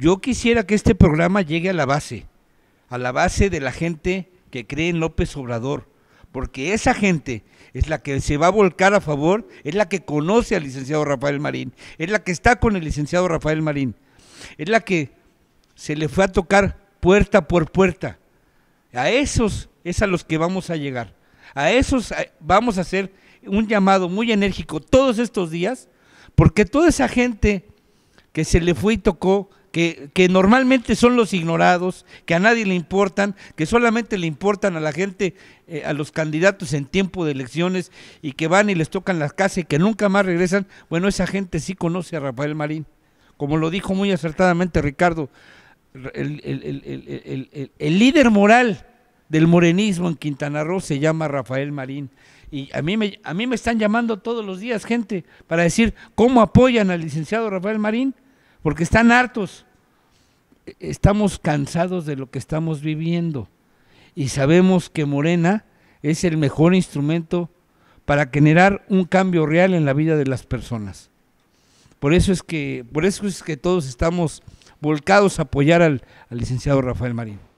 Yo quisiera que este programa llegue a la base, a la base de la gente que cree en López Obrador, porque esa gente es la que se va a volcar a favor, es la que conoce al licenciado Rafael Marín, es la que está con el licenciado Rafael Marín, es la que se le fue a tocar puerta por puerta. A esos es a los que vamos a llegar. A esos eh, vamos a hacer un llamado muy enérgico todos estos días, porque toda esa gente que se le fue y tocó que, normalmente son los ignorados, que a nadie le importan, que solamente le importan a la gente, eh, a los candidatos en tiempo de elecciones y que van y les tocan las casas y que nunca más regresan, bueno, esa gente sí conoce a Rafael Marín. Como lo dijo muy acertadamente Ricardo, el, líder moral del morenismo en Quintana Roo se llama Rafael Marín. Y a mí, me, a mí me están llamando todos los días gente para decir cómo apoyan al licenciado Rafael Marín porque están hartos. Estamos cansados de lo que estamos viviendo y sabemos que Morena es el mejor instrumento para generar un cambio real en la vida de las personas. Por eso es que, por eso es que todos estamos volcados a apoyar al, al licenciado Rafael Marín.